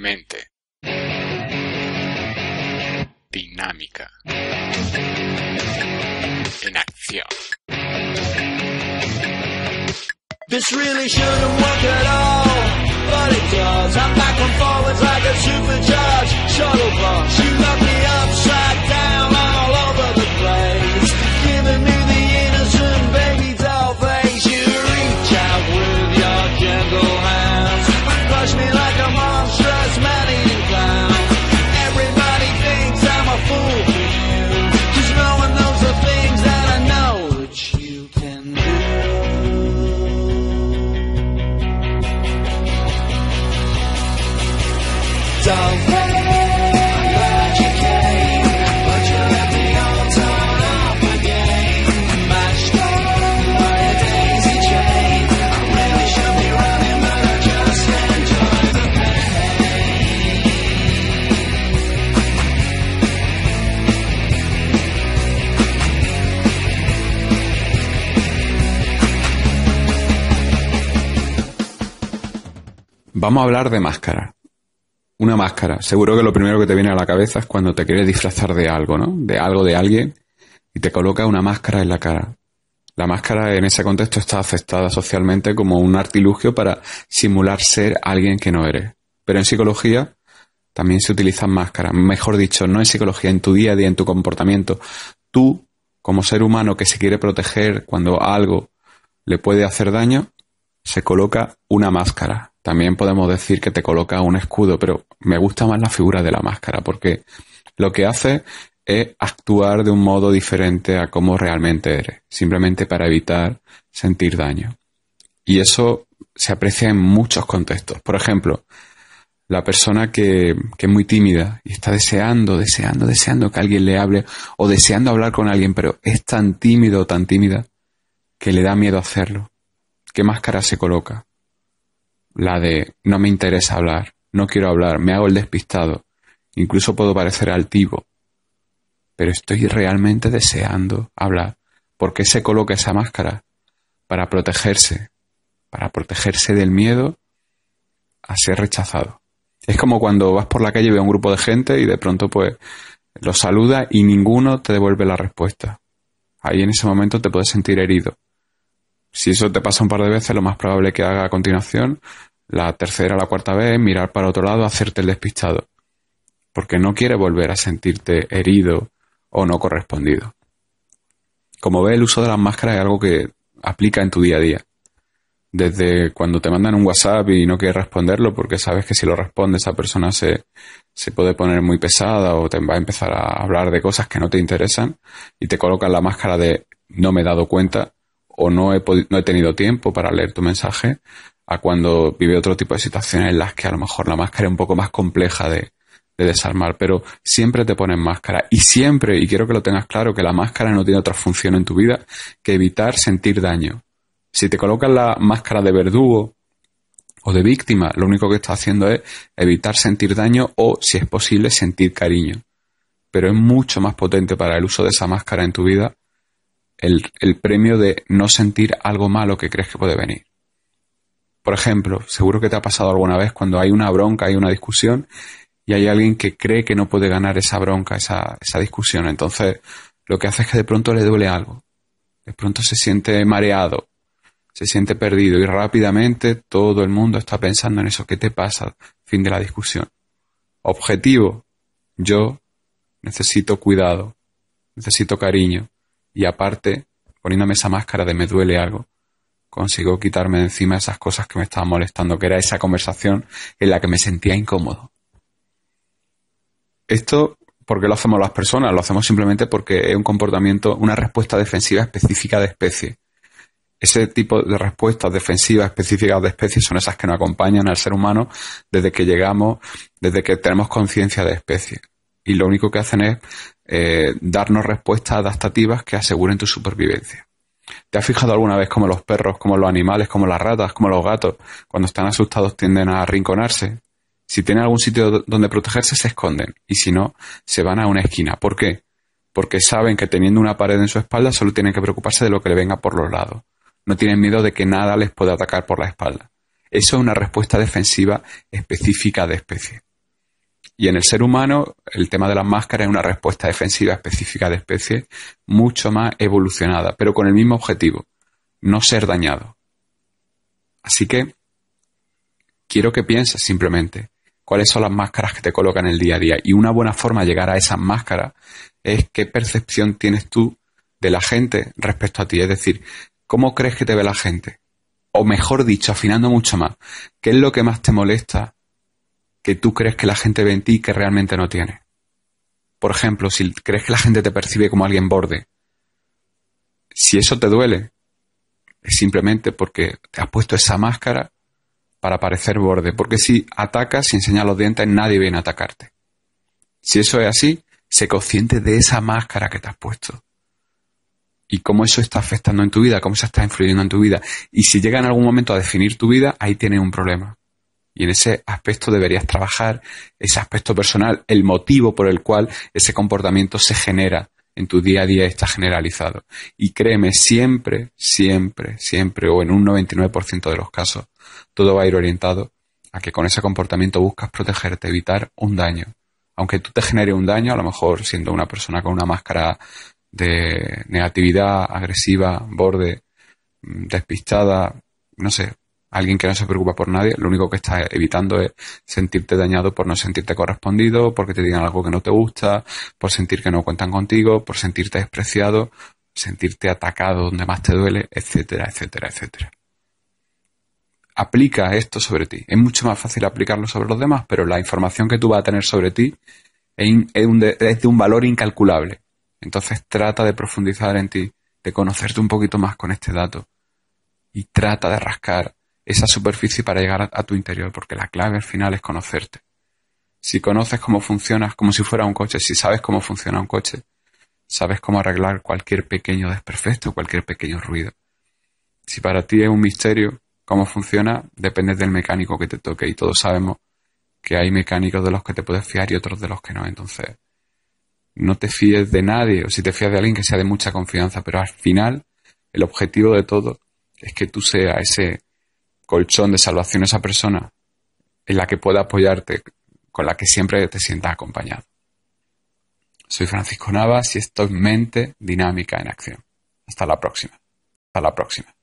Mente. Dinámica. En acción. This really shouldn't work at all, but it does. I'm back and forwards like a supercharged shuttle shuttlebug. Vamos a hablar de máscara una máscara. Seguro que lo primero que te viene a la cabeza es cuando te quieres disfrazar de algo, ¿no? De algo, de alguien, y te coloca una máscara en la cara. La máscara en ese contexto está aceptada socialmente como un artilugio para simular ser alguien que no eres. Pero en psicología también se utilizan máscaras. Mejor dicho, no en psicología, en tu día a día, en tu comportamiento. Tú, como ser humano que se quiere proteger cuando algo le puede hacer daño, se coloca una máscara también podemos decir que te coloca un escudo, pero me gusta más la figura de la máscara porque lo que hace es actuar de un modo diferente a cómo realmente eres, simplemente para evitar sentir daño. Y eso se aprecia en muchos contextos. Por ejemplo, la persona que, es muy tímida y está deseando, deseando, deseando que alguien le hable o deseando hablar con alguien, pero es tan tímido o tan tímida que le da miedo hacerlo. ¿Qué máscara se coloca? la de no me interesa hablar, no quiero hablar, me hago el despistado, incluso puedo parecer altivo, pero estoy realmente deseando hablar. ¿Por qué se coloca esa máscara? Para protegerse, para protegerse del miedo a ser rechazado. Es como cuando vas por la calle y ve un grupo de gente y de pronto pues los saluda y ninguno te devuelve la respuesta. Ahí en ese momento te puedes sentir herido si eso te pasa un par de veces, lo más probable que haga a continuación, la tercera o la cuarta vez, mirar para otro lado, hacerte el despistado. Porque no quiere volver a sentirte herido o no correspondido. Como ve, el uso de las máscaras es algo que aplica en tu día a día. Desde cuando te mandan un WhatsApp y no quieres responderlo porque sabes que si lo responde esa persona se, se puede poner muy pesada o te va a empezar a hablar de cosas que no te interesan y te colocan la máscara de no me he dado cuenta o no he, no he tenido tiempo para leer tu mensaje a cuando vive otro tipo de situaciones en las que a lo mejor la máscara es un poco más compleja de, de desarmar, pero siempre te ponen máscara y siempre, y quiero que lo tengas claro, que la máscara no tiene otra función en tu vida que evitar sentir daño. Si te colocas la máscara de verdugo o de víctima, lo único que está haciendo es evitar sentir daño o, si es posible, sentir cariño. Pero es mucho más potente para el uso de esa máscara en tu vida el, premio de no sentir algo malo que crees que puede venir. Por ejemplo, seguro que te ha pasado alguna vez cuando hay una bronca, hay una discusión y hay alguien que cree que no puede ganar esa bronca, esa, esa discusión. Entonces, lo que hace es que de pronto le duele algo. De pronto se siente mareado, se siente perdido y rápidamente todo el mundo está pensando en eso. ¿Qué te pasa? Fin de la discusión. Objetivo. Yo necesito cuidado, necesito cariño, y aparte, poniéndome esa máscara de me duele algo, consigo quitarme de encima esas cosas que me estaban molestando, que era esa conversación en la que me sentía incómodo. Esto, ¿por qué lo hacemos las personas? Lo hacemos simplemente porque es un comportamiento, una respuesta defensiva específica de especie. Ese tipo de respuestas defensivas específicas de especie son esas que nos acompañan al ser humano desde que llegamos, desde que tenemos conciencia de especie y lo único que hacen es eh, darnos respuestas adaptativas que aseguren tu supervivencia. ¿Te has fijado alguna vez cómo los perros, como los animales, como las ratas, como los gatos, cuando están asustados tienden a arrinconarse? Si tienen algún sitio donde protegerse, se esconden y si no, se van a una esquina. ¿Por qué? Porque saben que teniendo una pared en su espalda solo tienen que preocuparse de lo que le venga por los lados. No tienen miedo de que nada les pueda atacar por la espalda. Eso es una respuesta defensiva específica de especie. Y en el ser humano, el tema de las máscaras es una respuesta defensiva específica de especie mucho más evolucionada, pero con el mismo objetivo, no ser dañado. Así que quiero que pienses simplemente cuáles son las máscaras que te colocan el día a día. Y una buena forma de llegar a esas máscaras es qué percepción tienes tú de la gente respecto a ti. Es decir, ¿cómo crees que te ve la gente? O mejor dicho, afinando mucho más, ¿qué es lo que más te molesta que tú crees que la gente ve en ti que realmente no tiene. Por ejemplo, si crees que la gente te percibe como alguien borde, si eso te duele, es simplemente porque te has puesto esa máscara para parecer borde. Porque si atacas sin enseñas los dientes, nadie viene a atacarte. Si eso es así, sé consciente de esa máscara que te has puesto. Y cómo eso está afectando en tu vida, cómo eso está influyendo en tu vida. Y si llega en algún momento a definir tu vida, ahí tienes un problema. Y en ese aspecto deberías trabajar, ese aspecto personal, el motivo por el cual ese comportamiento se genera en tu día a día está generalizado. Y créeme, siempre, siempre, siempre, o en un 99% de los casos, todo va a ir orientado a que con ese comportamiento buscas protegerte, evitar un daño. Aunque tú te genere un daño, a lo mejor siendo una persona con una máscara de negatividad, agresiva, borde, mm, despistada, no sé, alguien que no se preocupa por nadie, lo único que está evitando es sentirte dañado por no sentirte correspondido, porque te digan algo que no te gusta, por sentir que no cuentan contigo, por sentirte despreciado, sentirte atacado donde más te duele, etcétera, etcétera, etcétera. Aplica esto sobre ti. Es mucho más fácil aplicarlo sobre los demás, pero la información que tú vas a tener sobre ti es de un valor incalculable. Entonces trata de profundizar en ti, de conocerte un poquito más con este dato y trata de rascar esa superficie para llegar a, tu interior, porque la clave al final es conocerte. Si conoces cómo funcionas, como si fuera un coche, si sabes cómo funciona un coche, sabes cómo arreglar cualquier pequeño desperfecto, cualquier pequeño ruido. Si para ti es un misterio cómo funciona, depende del mecánico que te toque y todos sabemos que hay mecánicos de los que te puedes fiar y otros de los que no. Entonces, no te fíes de nadie o si te fías de alguien que sea de mucha confianza, pero al final el objetivo de todo es que tú seas ese colchón de salvación esa persona en la que pueda apoyarte, con la que siempre te sientas acompañado. Soy Francisco Navas y esto es Mente Dinámica en Acción. Hasta la próxima. Hasta la próxima.